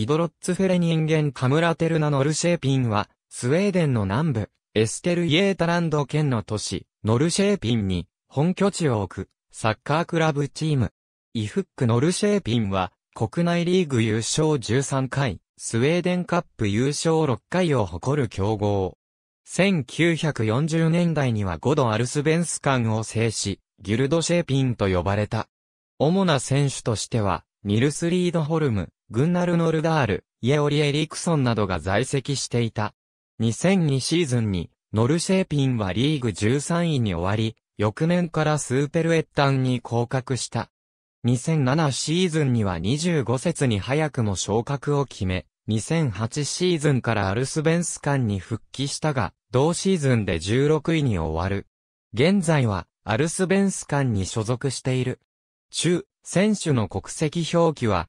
イドロッツフェレニンゲンカムラテルナノルシェーピンは、スウェーデンの南部、エステルイエータランド県の都市、ノルシェーピンに、本拠地を置く、サッカークラブチーム。イフックノルシェーピンは、国内リーグ優勝13回、スウェーデンカップ優勝6回を誇る強豪。1940年代には5度アルスベンス間を制し、ギルドシェーピンと呼ばれた。主な選手としては、ニルス・リードホルム、グンナル・ノルダール、イエオリ・エリクソンなどが在籍していた。2002シーズンに、ノルシェーピンはリーグ13位に終わり、翌年からスーペルエッタンに降格した。2007シーズンには25節に早くも昇格を決め、2008シーズンからアルスベンス間に復帰したが、同シーズンで16位に終わる。現在は、アルスベンス間に所属している。中、選手の国籍表記は、